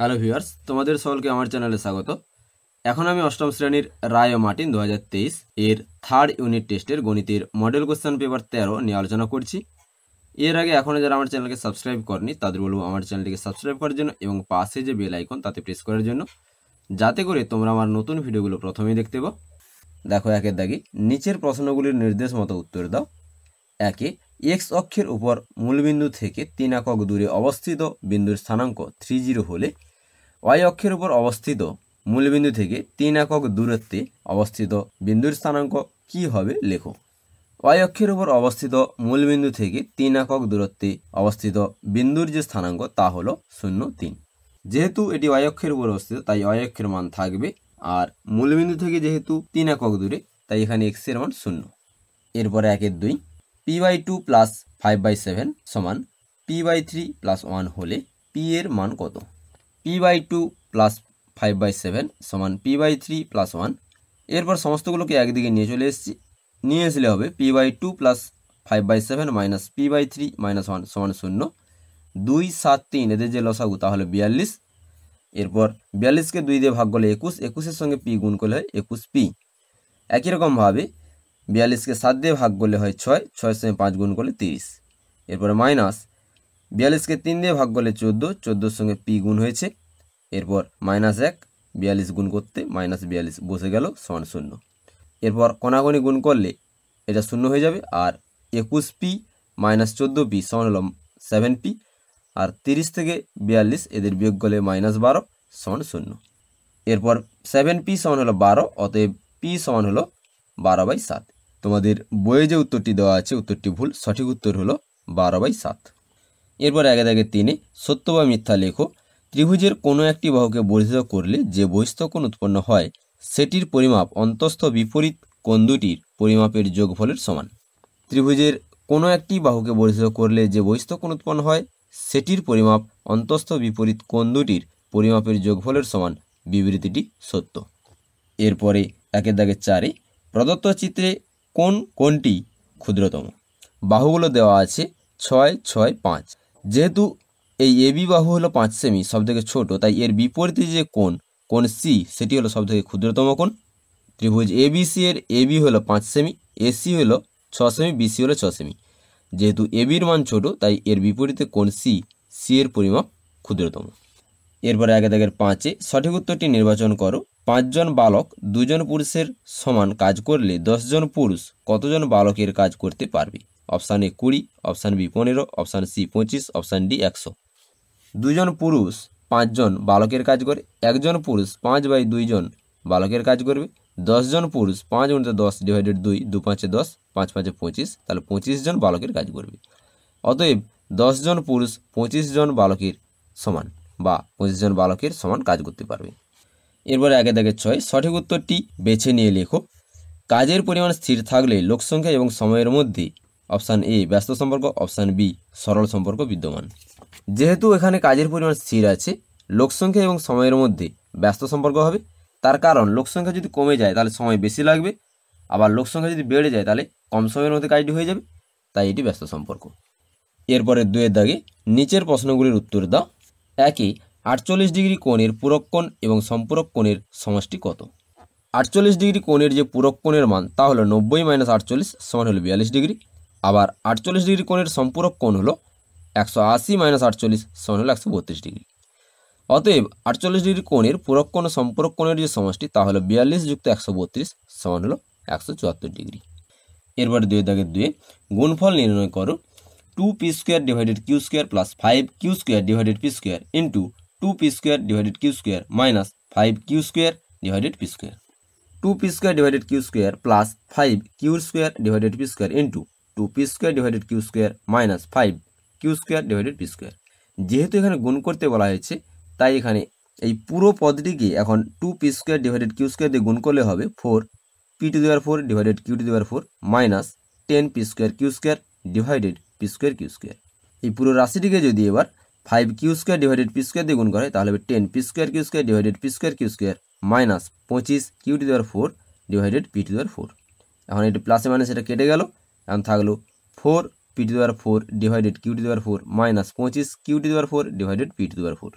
hello viewers তোমাদের সকলকে আমার চ্যানেলে স্বাগত এখন আমি অষ্টম শ্রেণীর রায় ও মার্টিন দু এর থার্ড ইউনিট টেস্টের গণিতের মডেল কোশ্চেন পেপার তেরো নিয়ে আলোচনা করছি এর আগে এখনও যারা আমার চ্যানেলকে সাবস্ক্রাইব করেনি তাদের বলবো আমার চ্যানেলটিকে সাবস্ক্রাইব করার জন্য এবং পাশে যে বেল আইকন তাতে প্রেস করার জন্য যাতে করে তোমরা আমার নতুন ভিডিওগুলো প্রথমেই দেখতে পাও দেখো একের দাগে নিচের প্রশ্নগুলির নির্দেশ মতো উত্তর দাও একে এক্স অক্ষের উপর মূলবিন্দু থেকে তিন একক দূরে অবস্থিত বিন্দুর স্থানাঙ্ক থ্রি জিরো হলে ওয়াই অক্ষের উপর অবস্থিত মূলবিন্দু থেকে তিন একক দূরত্বে অবস্থিত বিন্দুর স্থানাঙ্ক কি হবে লেখো ওয়াই অক্ষের উপর অবস্থিত মূলবিন্দু থেকে তিন একক দূরত্বে অবস্থিত বিন্দুর যে স্থানাঙ্ক তা হলো শূন্য তিন যেহেতু এটি ওয়াই অক্ষের উপর অবস্থিত তাই ওয়াই অক্ষের মান থাকবে আর মূলবিন্দু থেকে যেহেতু তিন একক দূরে তাই এখানে এক্সের মান শূন্য এরপরে একের দুই p by two plus five by seven সমান p by three plus one হলে পি এর মান কত p by two plus five by seven সমান p by three plus one এরপর সমস্তগুলোকে একদিকে নিয়ে চলে এসেছি নিয়ে আসলে হবে p by two plus five by seven minus p by three minus one সমান শূন্য দুই সাত তিন এদের যে লসাগু তা বিয়াল্লিশ এরপর বিয়াল্লিশকে দুই দিয়ে ভাগ করলে একুশ একুশের সঙ্গে পি গুণ করলে হয় একুশ পি একই রকমভাবে বিয়াল্লিশকে সাত দিয়ে ভাগ করলে হয় ছয় ছয়ের সঙ্গে পাঁচ গুণ করলে তিরিশ এরপরে মাইনাস বিয়াল্লিশকে তিন দিয়ে ভাগ করলে চোদ্দো চোদ্দোর সঙ্গে পি গুণ হয়েছে এরপর মাইনাস এক বিয়াল্লিশ গুণ করতে মাইনাস বিয়াল্লিশ বসে গেল সমান শূন্য এরপর কণাগণি গুণ করলে এটা শূন্য হয়ে যাবে আর একুশ পি মাইনাস চোদ্দো পি সমান হলো সেভেন পি আর তিরিশ থেকে বিয়াল্লিশ এদের বিয়োগ করলে মাইনাস বারো সমান শূন্য এরপর সেভেন পি সমান হলো বারো অতএব পি সমান হলো বারো বাই সাত তোমাদের বইয়ে যে উত্তরটি দেওয়া আছে উত্তরটি ভুল সঠিক উত্তর হলো বারো বাই সাত এরপর একে দাগে তিনে সত্য বা মিথ্যা লেখো ত্রিভুজের কোনো একটি বাহুকে বর্ধিত করলে যে বহিস্থ উৎপন্ন হয় সেটির পরিমাপ অন্তস্থ বিপরীত কোণ দুটির পরিমাপের যোগফলের সমান ত্রিভুজের কোনো একটি বাহুকে বর্ধিত করলে যে বহিস্থ কোণ উৎপন্ন হয় সেটির পরিমাপ অন্তস্থ বিপরীত কোণ দুটির পরিমাপের যোগফলের সমান বিবৃতিটি সত্য এরপরে একের দাগে চারে প্রদত্ত চিত্রে কোন কোনটি ক্ষুদ্রতম বাহুগুলো দেওয়া আছে ছয় ছয় পাঁচ যেহেতু এই এবি বাহু হলো পাঁচ সেমি সবথেকে ছোট তাই এর বিপরীতে যে কোন কোন সি সেটি হলো সবথেকে ক্ষুদ্রতম কোন ত্রিভুজ এবিসি এর এবি হলো পাঁচ সেমি এসি হলো ছ সেমি বিসি হলো ছ সেমি যেহেতু এবির মান ছোট তাই এর বিপরীতে কোন সি সি এর পরিমাপ ক্ষুদ্রতম এরপরে আগে দেখের পাঁচে সঠিক উত্তরটি নির্বাচন করো পাঁচজন বালক দুজন পুরুষের সমান কাজ করলে দশজন পুরুষ কতজন বালকের কাজ করতে পারবে অপশান এ কুড়ি অপশান বি পনেরো অপশান সি পঁচিশ অপশান ডি একশো দুজন পুরুষ পাঁচজন বালকের কাজ করে একজন পুরুষ পাঁচ বাই দুইজন বালকের কাজ করবে দশজন পুরুষ পাঁচ উনিতে দশ ডিভাইডেড দুই দু পাঁচে দশ পাঁচ পাঁচে পঁচিশ তাহলে পঁচিশ জন বালকের কাজ করবে অতএব দশজন পুরুষ পঁচিশ জন বালকের সমান বা পঁচিশ জন বালকের সমান কাজ করতে পারবে এরপরে একে দাগে ছয় সঠিক উত্তরটি বেছে নিয়ে লেখো কাজের পরিমাণ স্থির থাকলে লোকসংখ্যা এবং সময়ের মধ্যে অপশান এ ব্যস্ত সম্পর্ক অপশান বি সরল সম্পর্ক বিদ্যমান যেহেতু এখানে কাজের পরিমাণ স্থির আছে লোকসংখ্যা এবং সময়ের মধ্যে ব্যস্ত সম্পর্ক হবে তার কারণ লোকসংখ্যা যদি কমে যায় তাহলে সময় বেশি লাগবে আবার লোকসংখ্যা যদি বেড়ে যায় তাহলে কম সময়ের মধ্যে কাজটি হয়ে যাবে তাই এটি ব্যস্ত সম্পর্ক এরপরে দুয়ের দাগে নিচের প্রশ্নগুলির উত্তর দাও একই আটচল্লিশ ডিগ্রি কোণের কোণ এবং সম্পূরক কোণের সমষ্টি কত আটচল্লিশ ডিগ্রি কোণের যে কোণের মান তা হলো নব্বই মাইনাস আটচল্লিশ সমান হলো বিয়াল্লিশ ডিগ্রি আবার আটচল্লিশ ডিগ্রি কোণের সম্পূরক কোণ হলো একশো আশি মাইনাস আটচল্লিশ সমান হলো একশো বত্রিশ ডিগ্রি অতএব আটচল্লিশ ডিগ্রি কোণের পূরক কোণ সম্পূরক কোণের যে সমষ্টি তা হলো বিয়াল্লিশ যুক্ত একশো বত্রিশ সমান হলো একশো চুয়াত্তর ডিগ্রি এরপর দুয়ে দাগের দুয়ে গুণফল নির্ণয় করো two p square divided q square plus five q square divided p square into two p square divided q square minus five q square divided p square two p square divided q square plus five q square divided p square into two p square divided q square minus five q square divided p square যেহেতু এখানে গুণ করতে বলা হয়েছে তাই এখানে এই পুরো পদটিকে এখন two p square divided q square দিয়ে গুণ করলে হবে four p to the power four divided q to the power four minus ten p square q square divided p square q square এই পুরো রাশিটিকে যদি এবার five q square divided p square দিয়ে গুণ করে তাহলে হবে ten p square q square divided p square q square minus পঁচিশ q to the power four divided p to the power four এখন এটি প্লাসে মাইনাস এটা কেটে গেল এখন থাকলো four p to the power four divided q to the power four minus পঁচিশ q to the power four divided p to the power four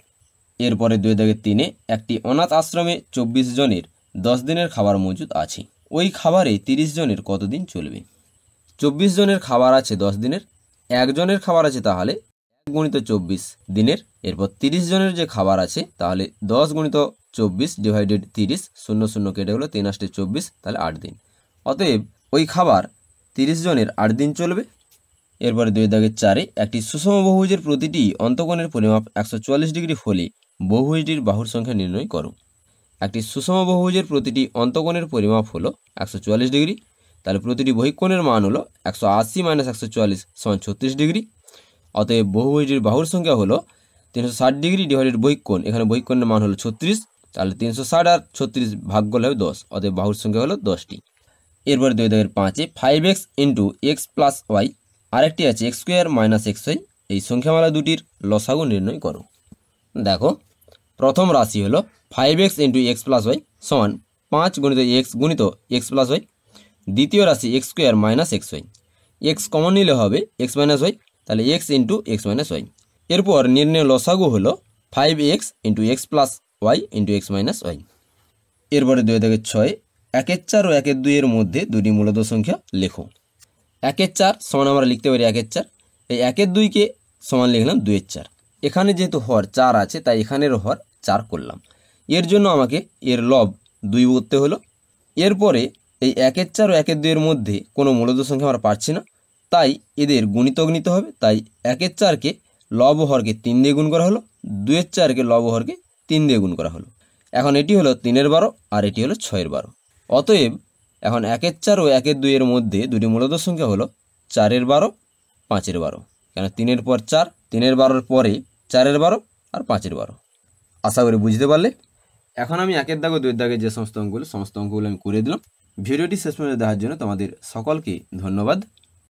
এরপরে দুই দাগে তিনে একটি অনাথ আশ্রমে চব্বিশ জনের দশ দিনের খাবার মজুদ আছে ওই খাবারে তিরিশ জনের কতদিন চলবে চব্বিশ জনের খাবার আছে দশ দিনের একজনের খাবার আছে তাহলে গুণিত চব্বিশ দিনের এরপর তিরিশ জনের যে খাবার আছে তাহলে দশ গুণিত চব্বিশ ডিভাইডেড তিরিশ শূন্য শূন্য কেটে হলো তিন আষ্টে চব্বিশ তাহলে আট দিন অতএব ওই খাবার তিরিশ জনের আট দিন চলবে এরপরে দুই দাগের চারে একটি সুষম বহুজের প্রতিটি অন্তকোণের পরিমাপ একশো ডিগ্রি হলে বহুভুজটির বাহুর সংখ্যা নির্ণয় করো একটি সুষম বহুভুজের প্রতিটি অন্তকোণের পরিমাপ হলো একশো ডিগ্রি তাহলে প্রতিটি বহিকোণের মান হল একশো আশি মাইনাস একশো চুয়াল্লিশ সমান ছত্রিশ ডিগ্রি অতএব বহুভুজের বাহুর সংখ্যা হলো তিনশো ষাট ডিগ্রি ডিভাইডেড বৈকোণ এখানে বৈক্ষণের মান হলো ছত্রিশ তাহলে তিনশো ষাট আর ছত্রিশ ভাগ করলে হবে দশ অতএব বাহুর সংখ্যা হলো দশটি এরপরে দুই দাগের পাঁচে five x into x plus y আরেকটি আছে x square minus x y এই সংখ্যামালা দুটির লসাগু নির্ণয় করো দেখো প্রথম রাশি হলো five x into x plus y সমান পাঁচ গুণিত এক্স গুণিত এক্স প্লাস ওয়াই দ্বিতীয় রাশি x square minus x y x common নিলে হবে এক্স মাইনাস ওয়াই তাহলে x into x minus y এরপর নির্ণয় লসাগু হল five x into x plus y into x minus y এরপরে দুই থেকে ছয় একের চার ও একের দুইয়ের মধ্যে দুটি মূলত সংখ্যা লেখো একের চার সমান আমরা লিখতে পারি একের চার এই একের দুইকে সমান লিখলাম দুইয়ের চার এখানে যেহেতু হর চার আছে তাই এখানের হর চার করলাম এর জন্য আমাকে এর লব দুই করতে হলো এরপরে এই একের চার ও একের দুইয়ের মধ্যে কোনো মূলত সংখ্যা আমরা পাচ্ছি না তাই এদের গুণিতক নিতে হবে তাই একের চারকে লবহরকে তিন দিয়ে গুণ করা হলো দুয়ের চারকে লবহরকে তিন দিয়ে গুণ করা হলো এখন এটি হলো তিনের বারো আর এটি হলো ছয়ের বারো অতএব এখন একের চার ও একের দুইয়ের মধ্যে দুটি মূলত সংখ্যা হলো চারের বারো পাঁচের বারো কেন তিনের পর চার তিনের বারোর পরে চারের বারো আর পাঁচের বারো আশা করি বুঝতে পারলে এখন আমি একের দাগ দুয়ের দাগে যে সমস্ত অঙ্কগুলো সমস্ত অঙ্কগুলো আমি করে দিলাম ভিডিওটি শেষ পর্যন্ত দেখার জন্য তোমাদের সকলকে ধন্যবাদ